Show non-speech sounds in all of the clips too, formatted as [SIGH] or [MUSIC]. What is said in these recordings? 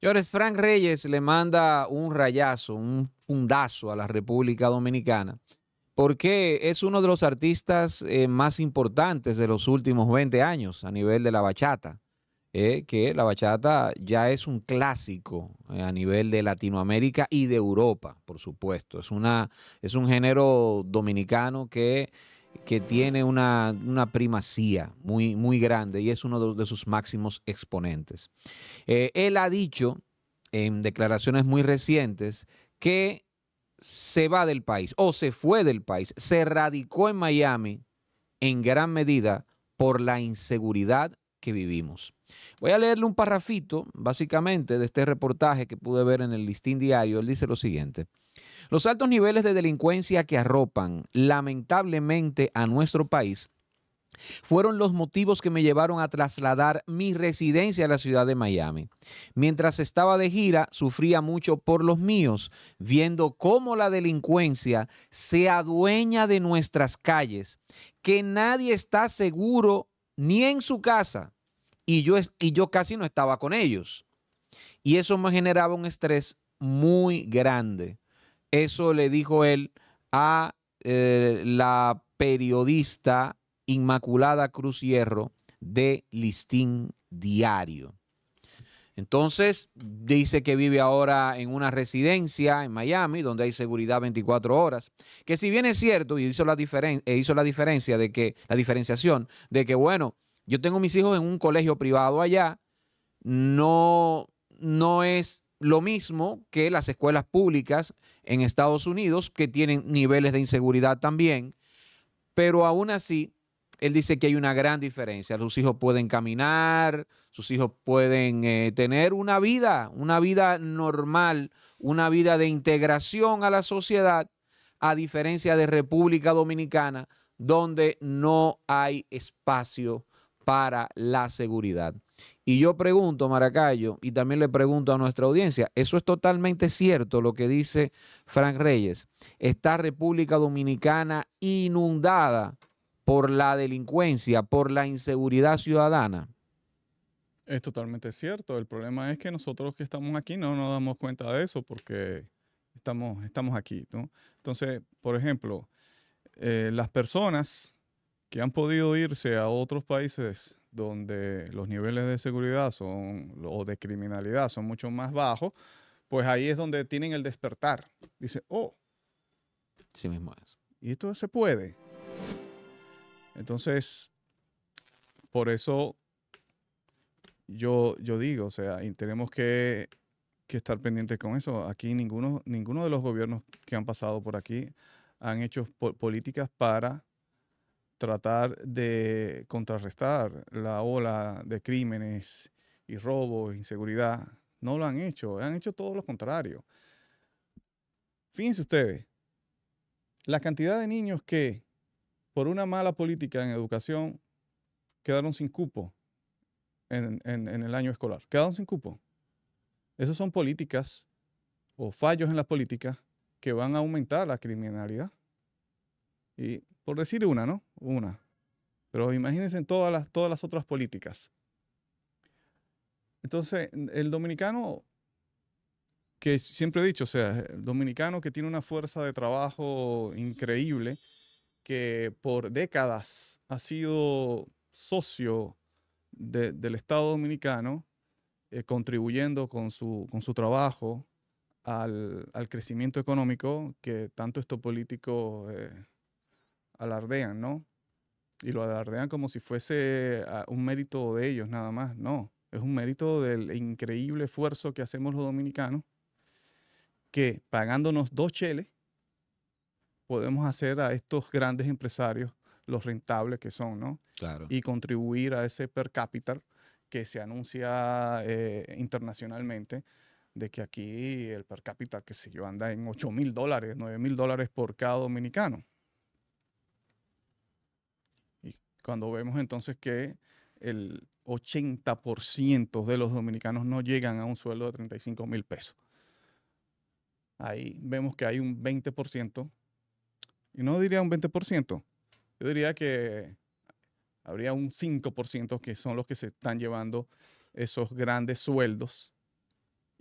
Señores, Frank Reyes le manda un rayazo, un fundazo a la República Dominicana, porque es uno de los artistas eh, más importantes de los últimos 20 años a nivel de la bachata, eh, que la bachata ya es un clásico eh, a nivel de Latinoamérica y de Europa, por supuesto. Es, una, es un género dominicano que que tiene una, primacía muy, muy grande y es uno de, sus máximos exponentes. Eh, él ha dicho en declaraciones muy recientes que se va del país o se fue del país, se radicó en Miami en gran medida por la inseguridad que vivimos. Voy a leerle un parrafito, básicamente, de este reportaje que pude ver en el listín diario. Él dice lo siguiente. Los altos niveles de delincuencia que arropan lamentablemente a nuestro país fueron los motivos que me llevaron a trasladar mi residencia a la ciudad de Miami. Mientras estaba de gira, sufría mucho por los míos, viendo cómo la delincuencia se adueña de nuestras calles, que nadie está seguro ni en su casa y yo, y yo casi no estaba con ellos. Y eso me generaba un estrés muy grande. Eso le dijo él a eh, la periodista Inmaculada Cruz Hierro de Listín Diario. Entonces, dice que vive ahora en una residencia en Miami, donde hay seguridad 24 horas, que si bien es cierto, y hizo la, eh, hizo la diferencia de que, la diferenciación, de que, bueno, yo tengo mis hijos en un colegio privado allá, no, no es lo mismo que las escuelas públicas en Estados Unidos, que tienen niveles de inseguridad también, pero aún así, él dice que hay una gran diferencia. Sus hijos pueden caminar, sus hijos pueden eh, tener una vida, una vida normal, una vida de integración a la sociedad, a diferencia de República Dominicana, donde no hay espacio para la seguridad. Y yo pregunto, Maracayo, y también le pregunto a nuestra audiencia, eso es totalmente cierto lo que dice Frank Reyes. esta República Dominicana inundada por la delincuencia, por la inseguridad ciudadana. Es totalmente cierto. El problema es que nosotros que estamos aquí no nos damos cuenta de eso porque estamos, estamos aquí. Entonces, por ejemplo, eh, las personas que han podido irse a otros países donde los niveles de seguridad son o de criminalidad son mucho más bajos, pues ahí es donde tienen el despertar. Dice, oh. Sí mismo es. Y esto se puede. Entonces, por eso yo, yo digo, o sea, tenemos que, estar pendientes con eso. Aquí ninguno, ninguno de los gobiernos que han pasado por aquí han hecho políticas para tratar de contrarrestar la ola de crímenes y robos, inseguridad. No lo han hecho, han hecho todo lo contrario. Fíjense ustedes, la cantidad de niños que por una mala política en educación quedaron sin cupo en, el año escolar, quedaron sin cupo. Esas son políticas o fallos en las políticas que van a aumentar la criminalidad. Y por decir una, ¿no? Una. Pero imagínense en todas las, todas las otras políticas. Entonces, el dominicano, que siempre he dicho, o sea, el dominicano que tiene una fuerza de trabajo increíble, que por décadas ha sido socio del Estado dominicano, eh, contribuyendo con su, con su trabajo al, crecimiento económico que tanto estos políticos eh, alardean, ¿no? Y lo alardean como si fuese ah, un mérito de ellos nada más, no. Es un mérito del increíble esfuerzo que hacemos los dominicanos, que pagándonos dos cheles, podemos hacer a estos grandes empresarios los rentables que son, ¿no? Claro. Y contribuir a ese per cápita que se anuncia eh, internacionalmente, de que aquí el per cápita, que se yo, anda en 8 mil dólares, 9 mil dólares por cada dominicano. Cuando vemos entonces que el 80% de los dominicanos no llegan a un sueldo de 35 mil pesos. Ahí vemos que hay un 20%, y no diría un 20%, yo diría que habría un 5% que son los que se están llevando esos grandes sueldos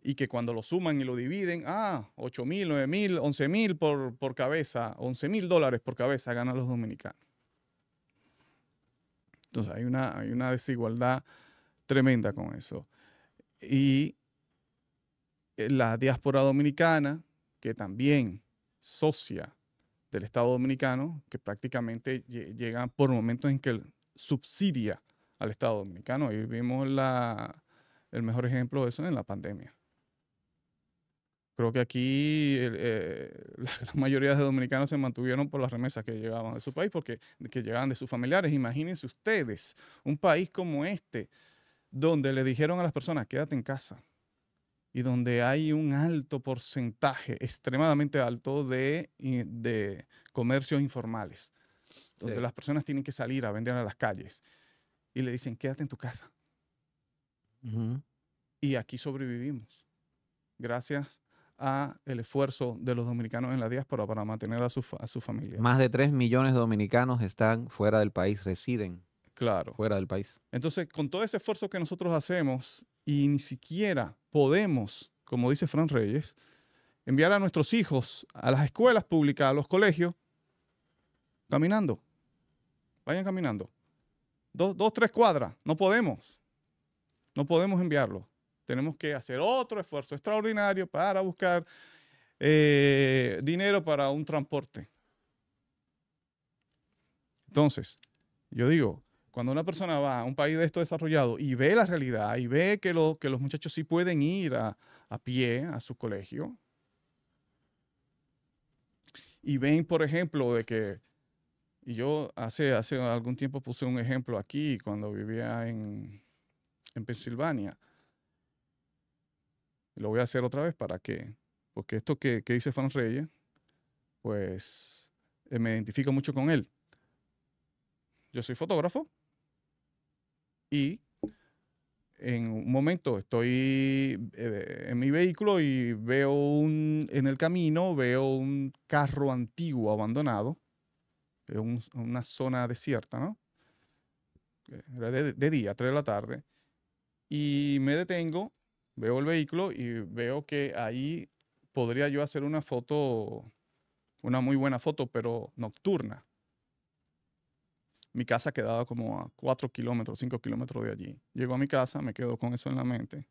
y que cuando lo suman y lo dividen, ah, 8 mil, 9 mil, 11 mil por, por cabeza, 11 mil dólares por cabeza ganan los dominicanos. Entonces hay una, hay una desigualdad tremenda con eso. Y eh, la diáspora dominicana, que también socia del Estado dominicano, que prácticamente llega por momentos en que subsidia al Estado dominicano. Y vimos el mejor ejemplo de eso en la pandemia. Creo que aquí eh, [LAUGHS] la gran mayoría de dominicanos se mantuvieron por las remesas que llegaban de su país, porque que llegaban de sus familiares. Imagínense ustedes, un país como este, donde le dijeron a las personas, quédate en casa, y donde hay un alto porcentaje, extremadamente alto, de, eh, de comercios informales, donde las personas tienen que salir a vender a las calles, y le dicen, quédate en tu casa. Y aquí sobrevivimos, gracias a el esfuerzo de los dominicanos en la diáspora para mantener a su, familia. Más de 3 millones de dominicanos están fuera del país, residen claro. fuera del país. Entonces, con todo ese esfuerzo que nosotros hacemos y ni siquiera podemos, como dice Fran Reyes, enviar a nuestros hijos a las escuelas públicas, a los colegios, caminando. Vayan caminando. Dos, tres cuadras. No podemos. No podemos enviarlo. Tenemos que hacer otro esfuerzo extraordinario para buscar eh, dinero para un transporte. Entonces, yo digo, cuando una persona va a un país de esto desarrollado y ve la realidad y ve que, lo, que los muchachos sí pueden ir a, pie a su colegio, y ven, por ejemplo, de que, y yo hace, hace algún tiempo puse un ejemplo aquí cuando vivía en, en Pensilvania, lo voy a hacer otra vez para que, porque esto que, dice Franz Reyes, pues eh, me identifico mucho con él. Yo soy fotógrafo y en un momento estoy eh, en mi vehículo y veo un, en el camino, veo un carro antiguo abandonado, en una zona desierta, ¿no? Eh, era de, de, día, 3 de la tarde, y me detengo Veo el vehículo y veo que ahí podría yo hacer una foto, una muy buena foto, pero nocturna. Mi casa quedaba como a 4 kilómetros, 5 kilómetros de allí. Llego a mi casa, me quedo con eso en la mente.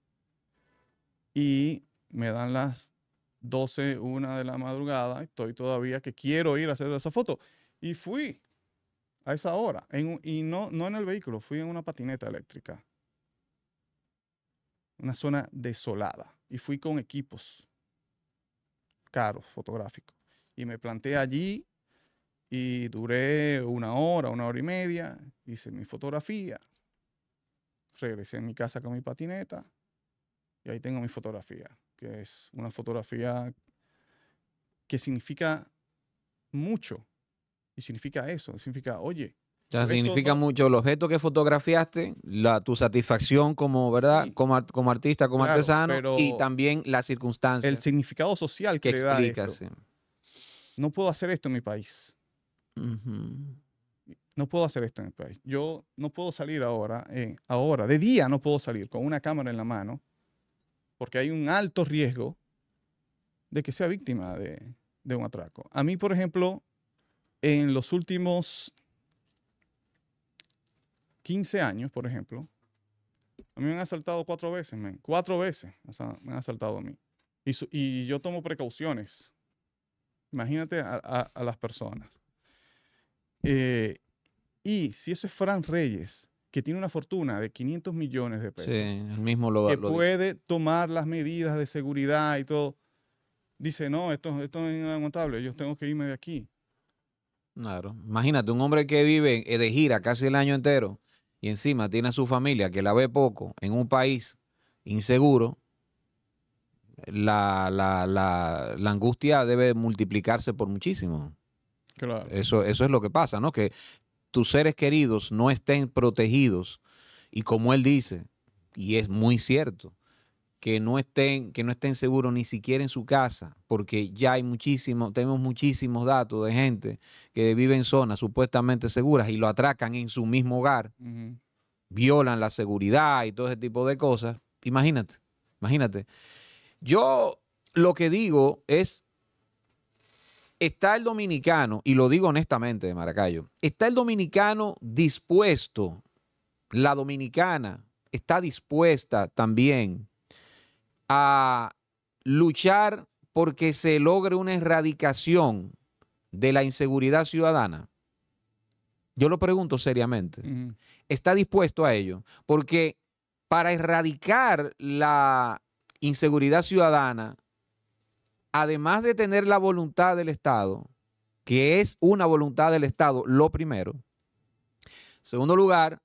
Y me dan las 12, 1 de la madrugada. Estoy todavía que quiero ir a hacer esa foto. Y fui a esa hora. En, y no, no en el vehículo, fui en una patineta eléctrica una zona desolada. Y fui con equipos caros, fotográficos. Y me planté allí y duré una hora, una hora y media, hice mi fotografía, regresé a mi casa con mi patineta y ahí tengo mi fotografía, que es una fotografía que significa mucho y significa eso, significa, oye, o sea, significa mucho el objeto que fotografiaste, tu satisfacción como, ¿verdad? Como, como, artista, como artesano, y también las circunstancia. El significado social que, le da esto. No puedo hacer esto en mi país. No puedo hacer esto en mi país. Yo no puedo salir ahora, eh, ahora, de día no puedo salir con una cámara en la mano, porque hay un alto riesgo de que sea víctima de un atraco. A mí, por ejemplo, en los últimos 15 años, por ejemplo, a mí me han asaltado cuatro veces, Cuatro veces o sea, me han asaltado a mí. Y, yo tomo precauciones. Imagínate a, las personas. Eh, y si ese es Fran Reyes, que tiene una fortuna de 500 millones de pesos, el mismo lo, que puede tomar las medidas de seguridad y todo, dice, no, esto, es inaguantable, yo tengo que irme de aquí. Claro, imagínate, un hombre que vive eh, de gira casi el año entero y encima tiene a su familia que la ve poco en un país inseguro, la, angustia debe multiplicarse por muchísimo. Eso, eso es lo que pasa, ¿no? Que tus seres queridos no estén protegidos y como él dice, y es muy cierto, que no estén, que no estén seguros ni siquiera en su casa, porque ya hay muchísimos, tenemos muchísimos datos de gente que vive en zonas supuestamente seguras y lo atracan en su mismo hogar, violan la seguridad y todo ese tipo de cosas. Imagínate, imagínate. Yo lo que digo es, está el dominicano, y lo digo honestamente de Maracayo, está el dominicano dispuesto, la dominicana está dispuesta también a luchar porque se logre una erradicación de la inseguridad ciudadana? Yo lo pregunto seriamente. ¿Está dispuesto a ello? Porque para erradicar la inseguridad ciudadana, además de tener la voluntad del Estado, que es una voluntad del Estado, lo primero. Segundo lugar,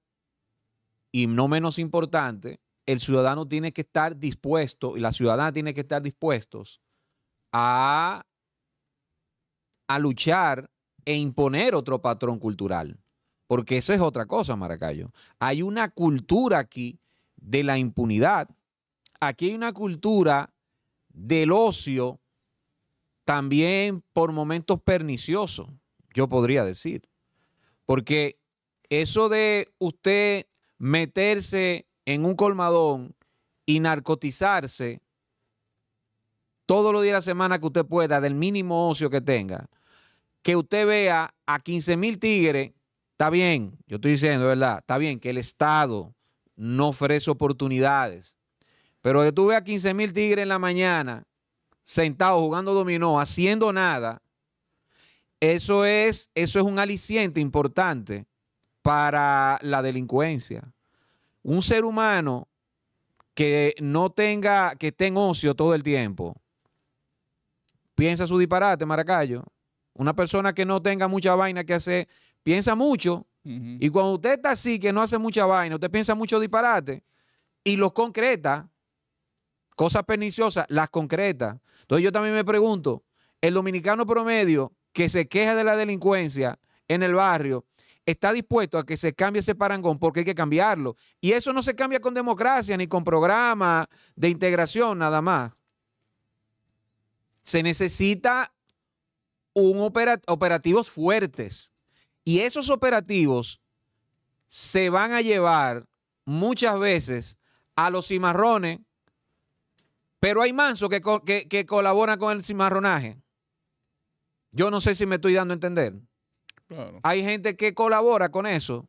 y no menos importante, el ciudadano tiene que estar dispuesto y la ciudadana tiene que estar dispuestos a, a luchar e imponer otro patrón cultural. Porque eso es otra cosa, Maracayo. Hay una cultura aquí de la impunidad. Aquí hay una cultura del ocio también por momentos pernicioso, yo podría decir. Porque eso de usted meterse en un colmadón y narcotizarse todos los días de la semana que usted pueda, del mínimo ocio que tenga, que usted vea a 15 mil tigres, está bien, yo estoy diciendo, ¿verdad? Está bien que el Estado no ofrece oportunidades, pero que tú veas a 15 mil tigres en la mañana sentado jugando dominó, haciendo nada, eso es, eso es un aliciente importante para la delincuencia un ser humano que no tenga, que esté en ocio todo el tiempo, piensa su disparate, Maracayo. Una persona que no tenga mucha vaina que hacer, piensa mucho. Y cuando usted está así, que no hace mucha vaina, usted piensa mucho disparate y lo concreta, cosas perniciosas, las concreta. Entonces yo también me pregunto, el dominicano promedio que se queja de la delincuencia en el barrio, está dispuesto a que se cambie ese parangón porque hay que cambiarlo. Y eso no se cambia con democracia ni con programa de integración nada más. Se necesita un operativos fuertes. Y esos operativos se van a llevar muchas veces a los cimarrones, pero hay manso que, que, que con el cimarronaje. Yo no sé si me estoy dando a entender. Hay gente que colabora con eso.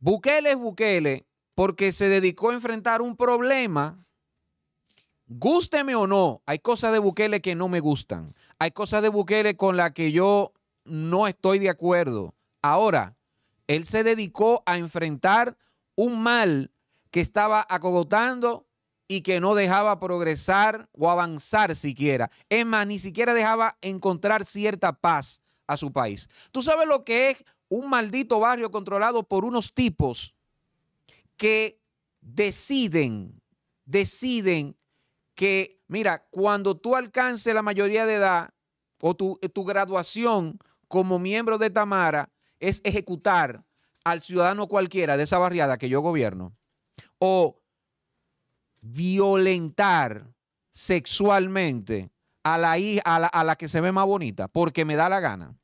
Bukele es Bukele porque se dedicó a enfrentar un problema. Gústeme o no, hay cosas de Bukele que no me gustan. Hay cosas de Bukele con las que yo no estoy de acuerdo. Ahora, él se dedicó a enfrentar un mal que estaba acogotando y que no dejaba progresar o avanzar siquiera. Es más, ni siquiera dejaba encontrar cierta paz su país. ¿Tú sabes lo que es un maldito barrio controlado por unos tipos que deciden, deciden que, mira, cuando tú alcances la mayoría de edad o tu, eh, graduación como miembro de Tamara, es ejecutar al ciudadano cualquiera de esa barriada que yo gobierno o violentar sexualmente a la hija, a la que se ve más bonita, porque me da la gana.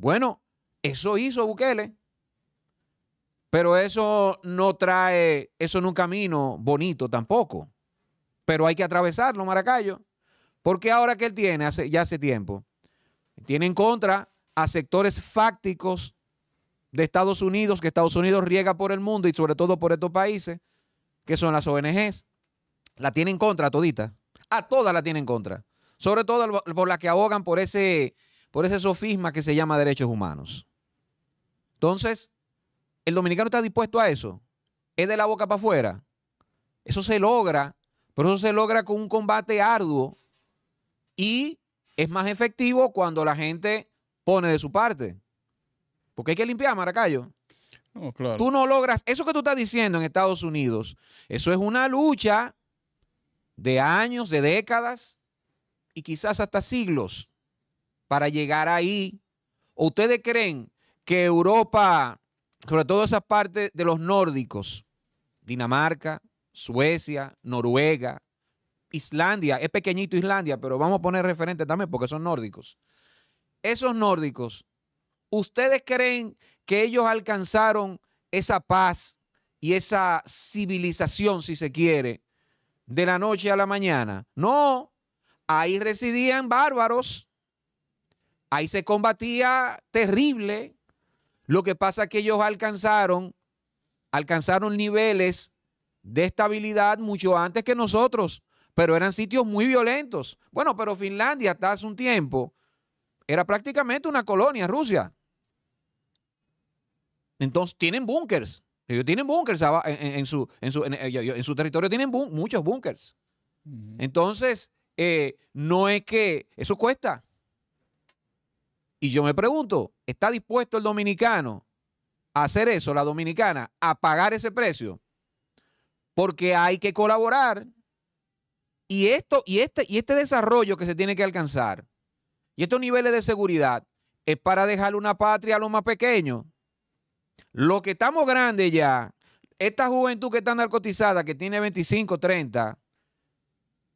Bueno, eso hizo Bukele. Pero eso no trae, eso no un camino bonito tampoco. Pero hay que atravesarlo, Maracayo. Porque ahora que él tiene, hace, ya hace tiempo, tiene en contra a sectores fácticos de Estados Unidos, que Estados Unidos riega por el mundo y sobre todo por estos países, que son las ONGs. La tiene en contra todita. A todas la tienen contra. Sobre todo por las que abogan por ese por ese sofisma que se llama derechos humanos. Entonces, ¿el dominicano está dispuesto a eso? ¿Es de la boca para afuera? Eso se logra, pero eso se logra con un combate arduo y es más efectivo cuando la gente pone de su parte. Porque hay que limpiar, Maracayo. Tú no logras, eso que tú estás diciendo en Estados Unidos, eso es una lucha de años, de décadas y quizás hasta siglos para llegar ahí. ¿Ustedes creen que Europa, sobre todo esa parte de los nórdicos, Dinamarca, Suecia, Noruega, Islandia, es pequeñito Islandia, pero vamos a poner referente también porque son nórdicos. Esos nórdicos, ¿ustedes creen que ellos alcanzaron esa paz y esa civilización, si se quiere, de la noche a la mañana? No, ahí residían bárbaros Ahí se combatía terrible. Lo que pasa es que ellos alcanzaron, alcanzaron niveles de estabilidad mucho antes que nosotros, pero eran sitios muy violentos. Bueno, pero Finlandia hasta hace un tiempo era prácticamente una colonia, Rusia. Entonces tienen búnkers. Ellos tienen búnkers en, su, en, su, territorio, tienen muchos búnkers. Entonces, eh, no es que eso cuesta. Y yo me pregunto, ¿está dispuesto el dominicano a hacer eso, la dominicana, a pagar ese precio? Porque hay que colaborar. Y esto, y este, y este desarrollo que se tiene que alcanzar, y estos niveles de seguridad, es para dejarle una patria a los más pequeños. lo que estamos grandes ya, esta juventud que está narcotizada, que tiene 25, 30,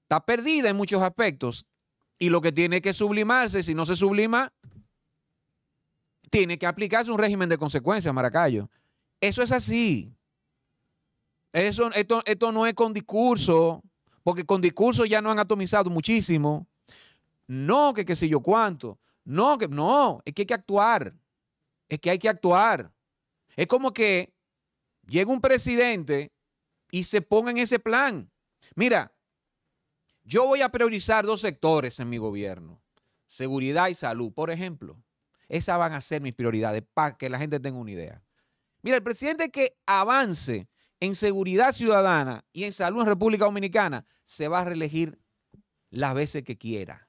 está perdida en muchos aspectos. Y lo que tiene que sublimarse, si no se sublima, tiene que aplicarse un régimen de consecuencias, Maracayo. Eso es así. Eso, esto, esto no es con discurso, porque con discurso ya no han atomizado muchísimo. No, que qué sé yo cuánto. No, que no, es que hay que actuar. Es que hay que actuar. Es como que llega un presidente y se ponga en ese plan. Mira, yo voy a priorizar dos sectores en mi gobierno, seguridad y salud, por ejemplo. Esas van a ser mis prioridades para que la gente tenga una idea. Mira, el presidente que avance en seguridad ciudadana y en salud en República Dominicana se va a reelegir las veces que quiera.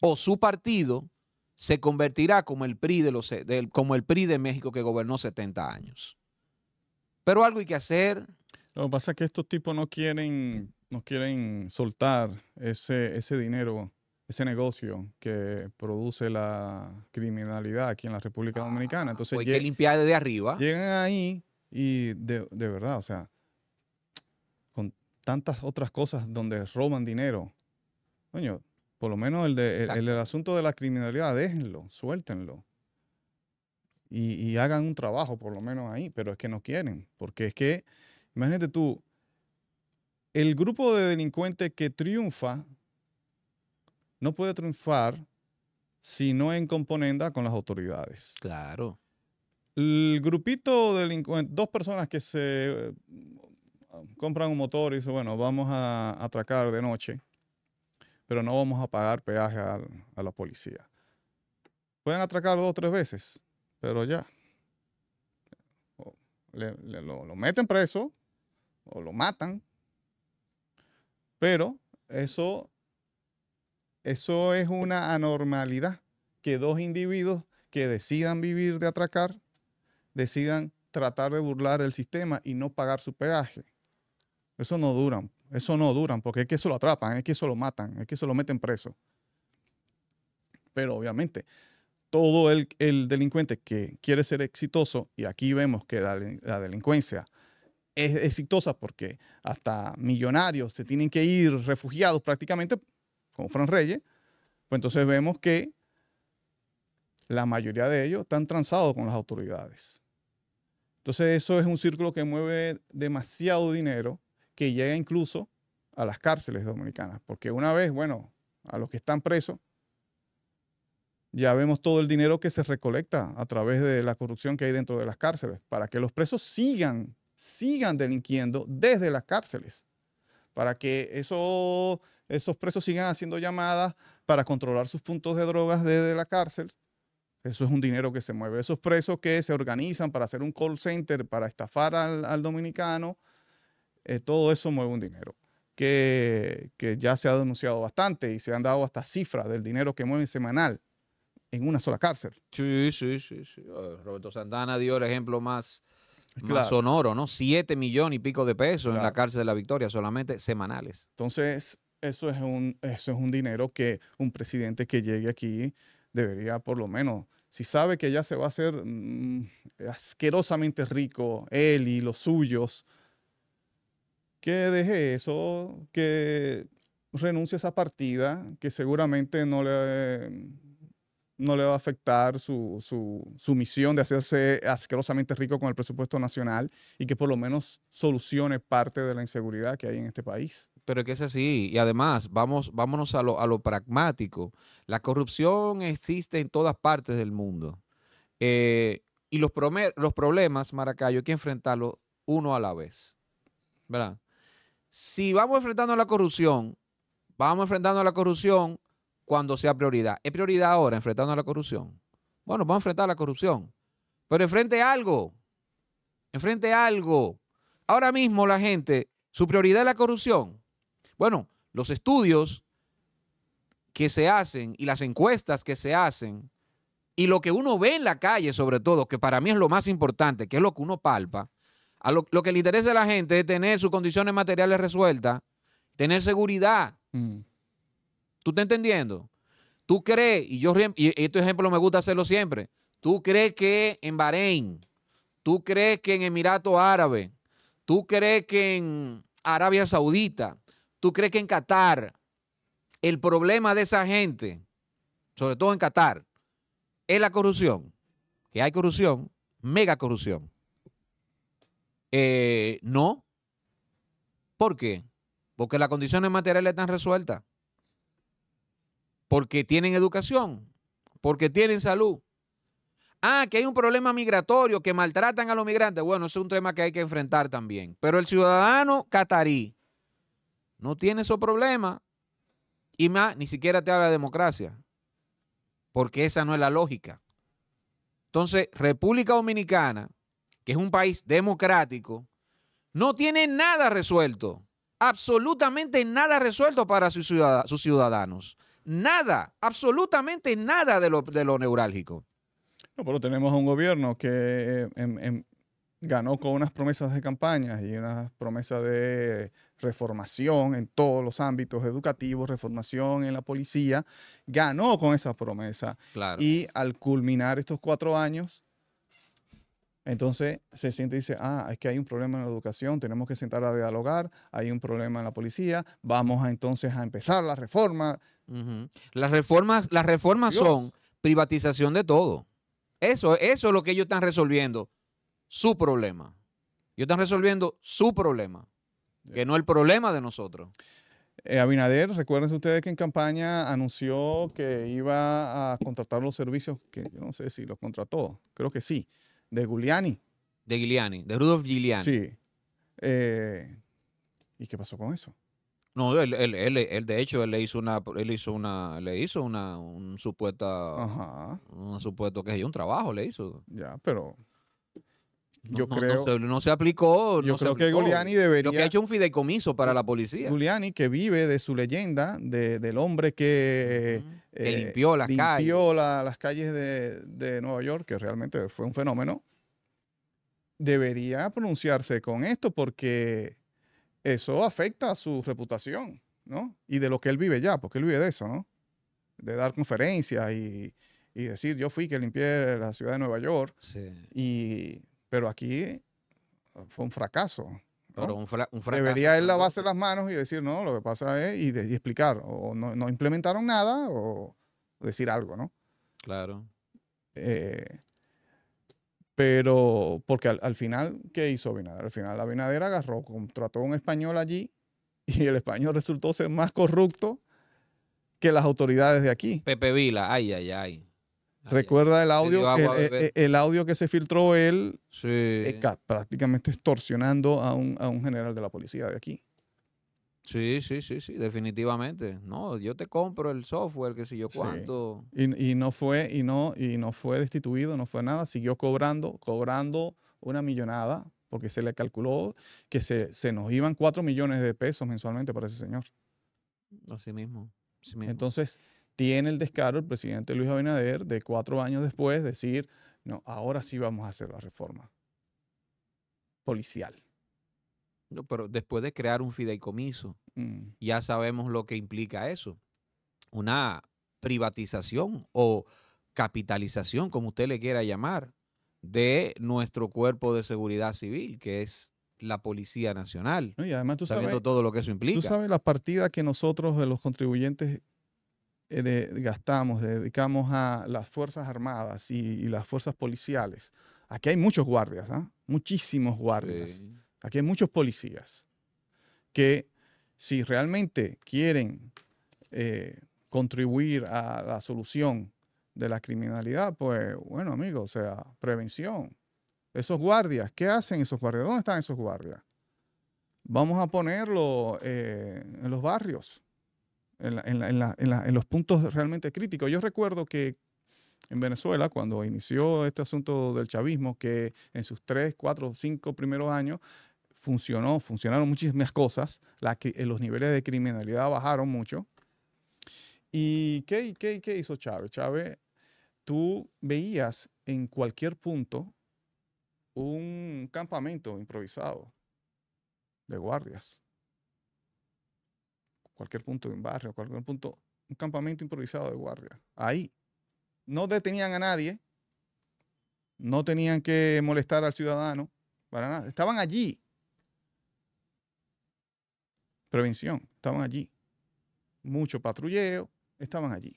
O su partido se convertirá como el PRI de, los, como el PRI de México que gobernó 70 años. Pero algo hay que hacer. Lo que pasa es que estos tipos no quieren, no quieren soltar ese dinero ese negocio que produce la criminalidad aquí en la República Dominicana. Ah, Entonces, pues, hay que limpiar desde arriba. Llegan ahí y de, verdad, o sea, con tantas otras cosas donde roban dinero, coño, por lo menos el, asunto de la criminalidad, déjenlo, suéltenlo. y hagan un trabajo por lo menos ahí, pero es que no quieren, porque es que, imagínate tú, el grupo de delincuentes que triunfa no puede triunfar si no en componenda con las autoridades. Claro. El grupito delincuente, dos personas que se eh, compran un motor y dicen, bueno, vamos a atracar de noche, pero no vamos a pagar peaje a, la policía. Pueden atracar dos o tres veces, pero ya. lo meten preso o lo matan, pero eso eso es una anormalidad, que dos individuos que decidan vivir de atracar, decidan tratar de burlar el sistema y no pagar su peaje. Eso no duran, eso no duran, porque es que eso lo atrapan, es que eso lo matan, es que eso lo meten preso. Pero obviamente, todo el, delincuente que quiere ser exitoso, y aquí vemos que la, la delincuencia es exitosa porque hasta millonarios se tienen que ir refugiados prácticamente con Fran Reyes, pues entonces vemos que la mayoría de ellos están transados con las autoridades. Entonces eso es un círculo que mueve demasiado dinero que llega incluso a las cárceles dominicanas, porque una vez, bueno, a los que están presos, ya vemos todo el dinero que se recolecta a través de la corrupción que hay dentro de las cárceles, para que los presos sigan, sigan delinquiendo desde las cárceles para que esos, esos presos sigan haciendo llamadas para controlar sus puntos de drogas desde la cárcel. Eso es un dinero que se mueve. Esos presos que se organizan para hacer un call center, para estafar al, dominicano, eh, todo eso mueve un dinero. Que, ya se ha denunciado bastante y se han dado hasta cifras del dinero que mueven semanal en una sola cárcel. Sí, sí, sí. Eh, Roberto Santana dio el ejemplo más más sonoro, ¿no? Siete millones y pico de pesos en la cárcel de la Victoria solamente semanales. Entonces, eso es, un, es un dinero que un presidente que llegue aquí debería por lo menos, si sabe que ya se va a hacer mm, asquerosamente rico, él y los suyos, que deje eso, que renuncie a esa partida que seguramente no le no le va a afectar su, su, misión de hacerse asquerosamente rico con el presupuesto nacional y que por lo menos solucione parte de la inseguridad que hay en este país. Pero es que es así. Y además, vamos, vámonos a lo, a lo pragmático. La corrupción existe en todas partes del mundo. Eh, y los, los problemas, Maracayo, hay que enfrentarlos uno a la vez. Si vamos enfrentando la corrupción, vamos enfrentando la corrupción cuando sea prioridad. ¿Es prioridad ahora enfrentando a la corrupción? Bueno, vamos a enfrentar a la corrupción. Pero enfrente algo. Enfrente algo. Ahora mismo la gente, su prioridad es la corrupción. Bueno, los estudios que se hacen y las encuestas que se hacen y lo que uno ve en la calle sobre todo, que para mí es lo más importante, que es lo que uno palpa, a lo, que le interesa a la gente es tener sus condiciones materiales resueltas, tener seguridad. Mm. ¿Tú estás entendiendo? Tú crees, y yo este ejemplo me gusta hacerlo siempre, tú crees que en Bahrein, tú crees que en Emirato Árabe, tú crees que en Arabia Saudita, tú crees que en Qatar, el problema de esa gente, sobre todo en Qatar, es la corrupción, que hay corrupción, mega corrupción. Eh, no. ¿Por qué? Porque las condiciones materiales están resueltas porque tienen educación, porque tienen salud. Ah, que hay un problema migratorio, que maltratan a los migrantes. Bueno, ese es un tema que hay que enfrentar también. Pero el ciudadano catarí no tiene esos problemas y más, ni siquiera te habla de democracia, porque esa no es la lógica. Entonces, República Dominicana, que es un país democrático, no tiene nada resuelto, absolutamente nada resuelto para sus ciudadanos nada, absolutamente nada de lo, neurálgico. No, pero tenemos un gobierno que eh, em, em, ganó con unas promesas de campaña y unas promesas de reformación en todos los ámbitos educativos, reformación en la policía, ganó con esas promesas. Y al culminar estos cuatro años, entonces se siente y dice, ah, es que hay un problema en la educación, tenemos que sentar a dialogar, hay un problema en la policía, vamos entonces a empezar la reforma. Las reformas, las reformas son privatización de todo. Eso, eso es lo que ellos están resolviendo, su problema. Ellos están resolviendo su problema, que no el problema de nosotros. Eh, Abinader, recuerden ustedes que en campaña anunció que iba a contratar los servicios, que yo no sé si los contrató, creo que sí de Giuliani. De Giuliani, de Rudolf Giuliani. Sí. Eh, ¿Y qué pasó con eso? No, él, de hecho, le hizo una, él hizo una, le hizo una, un supuesta, Ajá. un supuesto que es un trabajo le hizo. Ya, pero yo creo. No, se aplicó. Yo creo que Giuliani debería. Lo que ha hecho un fideicomiso para la policía. Giuliani, que vive de su leyenda, del hombre que. Eh, limpió las calles. Limpió las calles de, Nueva York, que realmente fue un fenómeno. Debería pronunciarse con esto porque eso afecta a su reputación, ¿no? Y de lo que él vive ya, porque él vive de eso, ¿no? De dar conferencias y, decir, yo fui que limpié la ciudad de Nueva York. Sí. Y pero aquí eh, fue un fracaso. Pero un, fracaso. Debería él lavarse las manos y decir, no, lo que pasa es, y, explicar, o no, implementaron nada, o decir algo, ¿no? Claro. Eh, pero, porque al, final, ¿qué hizo Abinader? Al final la Abinader agarró, contrató a un español allí [LAUGHS] y el español resultó ser más corrupto que las autoridades de aquí. Pepe Vila, ay, ay, ay. Recuerda el audio, eh, eh, el, audio que se filtró él, eh, prácticamente extorsionando a un, general de la policía de aquí. Sí, sí, sí, sí, definitivamente. No, yo te compro el software, qué sé yo cuánto. Y, no fue, y no, y no fue destituido, no fue nada. Siguió cobrando, cobrando una millonada, porque se le calculó que se, nos iban cuatro millones de pesos mensualmente para ese señor. mismo. Así mismo. Entonces, tiene el descaro el presidente Luis Abinader de cuatro años después decir, no, ahora sí vamos a hacer la reforma policial. No, pero después de crear un fideicomiso, mm. ya sabemos lo que implica eso. Una privatización o capitalización, como usted le quiera llamar, de nuestro cuerpo de seguridad civil, que es la Policía Nacional. y además tú sabiendo sabes, todo lo que eso implica. Tú sabes la partida que nosotros, los contribuyentes, eh, gastamos, dedicamos a las Fuerzas Armadas y, las Fuerzas Policiales. Aquí hay muchos guardias, ¿ah? muchísimos guardias. Aquí hay muchos policías que si realmente quieren eh, contribuir a la solución de la criminalidad, pues bueno, amigos, o sea, prevención. Esos guardias, ¿qué hacen esos guardias? ¿Dónde están esos guardias? Vamos a ponerlo eh, en los barrios en, los puntos realmente críticos. Yo recuerdo que en Venezuela, cuando inició este asunto del chavismo, que en sus tres, cuatro, cinco primeros años funcionó, funcionaron muchísimas cosas, eh, los niveles de criminalidad bajaron mucho. ¿Y qué, qué, qué hizo Chávez? Chávez, tú veías en cualquier punto un campamento improvisado de guardias cualquier punto de un barrio, cualquier punto, un campamento improvisado de guardia. Ahí no detenían a nadie, no tenían que molestar al ciudadano, para nada. Estaban allí. Prevención, estaban allí. Mucho patrulleo, estaban allí.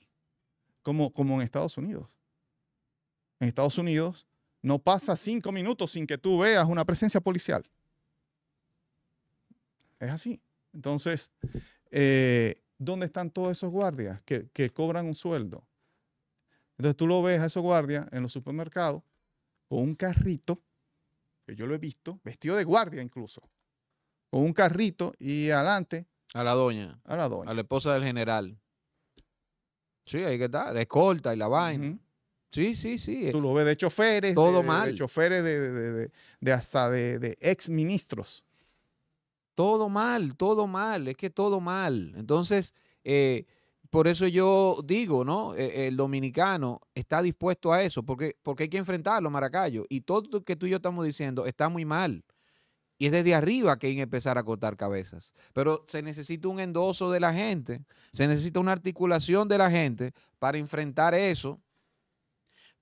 Como, como en Estados Unidos. En Estados Unidos no pasa cinco minutos sin que tú veas una presencia policial. Es así. Entonces, eh, ¿dónde están todos esos guardias que, cobran un sueldo? Entonces tú lo ves a esos guardias en los supermercados con un carrito, que yo lo he visto, vestido de guardia incluso, con un carrito y adelante. A la doña. A la doña. A la esposa del general. Sí, ahí que está, de escolta y la vaina. Sí, sí, sí. Tú lo ves de choferes. Todo de, mal. De choferes de, de hasta de, ex ministros. Todo mal, todo mal, es que todo mal. Entonces, eh, por eso yo digo, ¿no? E, el dominicano está dispuesto a eso, porque, porque hay que enfrentarlo, Maracayo. Y todo lo que tú y yo estamos diciendo está muy mal. Y es desde arriba que hay que empezar a cortar cabezas. Pero se necesita un endoso de la gente, se necesita una articulación de la gente para enfrentar eso,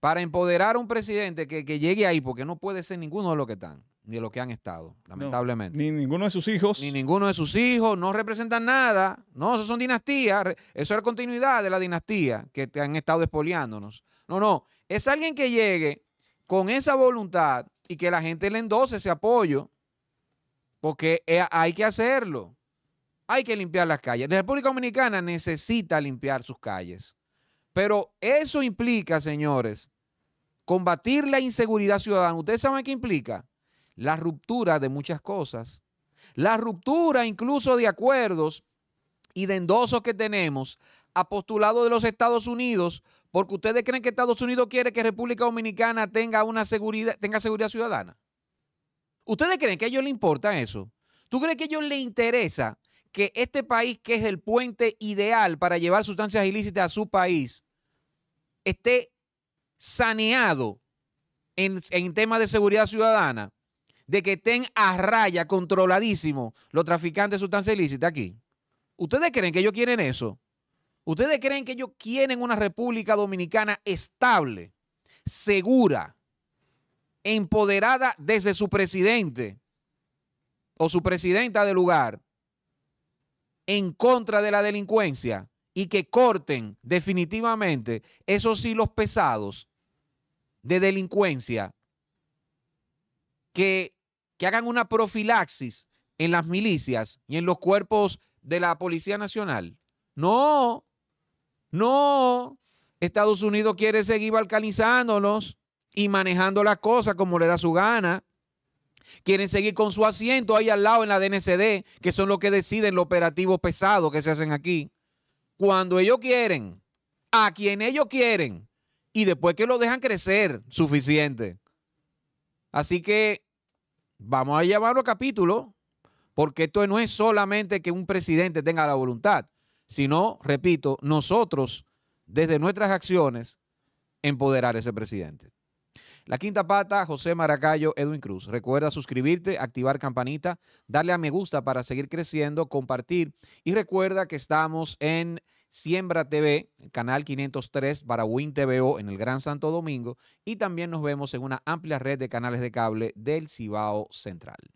para empoderar a un presidente que, que llegue ahí, porque no puede ser ninguno de los que están de lo que han estado, lamentablemente. ni ninguno de sus hijos. Ni ninguno de sus hijos, no representan nada. No, eso son dinastías, eso es la continuidad de la dinastía que han estado expoliándonos. No, no, es alguien que llegue con esa voluntad y que la gente le endose ese apoyo, porque eh, hay que hacerlo. Hay que limpiar las calles. La República Dominicana necesita limpiar sus calles. Pero eso implica, señores, combatir la inseguridad ciudadana. ¿Ustedes saben qué implica? la ruptura de muchas cosas, la ruptura incluso de acuerdos y de endosos que tenemos a postulado de los Estados Unidos, porque ustedes creen que Estados Unidos quiere que República Dominicana tenga una seguridad, tenga seguridad ciudadana. ¿Ustedes creen que a ellos les importa eso? ¿Tú crees que a ellos les interesa que este país, que es el puente ideal para llevar sustancias ilícitas a su país, esté saneado en, en temas de seguridad ciudadana? de que estén a raya, controladísimo, los traficantes de sustancias ilícitas aquí? ¿Ustedes creen que ellos quieren eso? ¿Ustedes creen que ellos quieren una República Dominicana estable, segura, empoderada desde su presidente o su presidenta de lugar en contra de la delincuencia y que corten definitivamente esos hilos pesados de delincuencia que que hagan una profilaxis en las milicias y en los cuerpos de la Policía Nacional. No, no. Estados Unidos quiere seguir balcanizándonos y manejando las cosas como le da su gana. Quieren seguir con su asiento ahí al lado en la DNCD, que son los que deciden los operativos pesados que se hacen aquí. Cuando ellos quieren, a quien ellos quieren, y después que lo dejan crecer suficiente. Así que Vamos a llamarlo a capítulo, porque esto no es solamente que un presidente tenga la voluntad, sino, repito, nosotros, desde nuestras acciones, empoderar a ese presidente. La quinta pata, José Maracayo, Edwin Cruz. Recuerda suscribirte, activar campanita, darle a me gusta para seguir creciendo, compartir y recuerda que estamos en Siembra TV, canal 503 para Win TVO en el Gran Santo Domingo y también nos vemos en una amplia red de canales de cable del Cibao Central.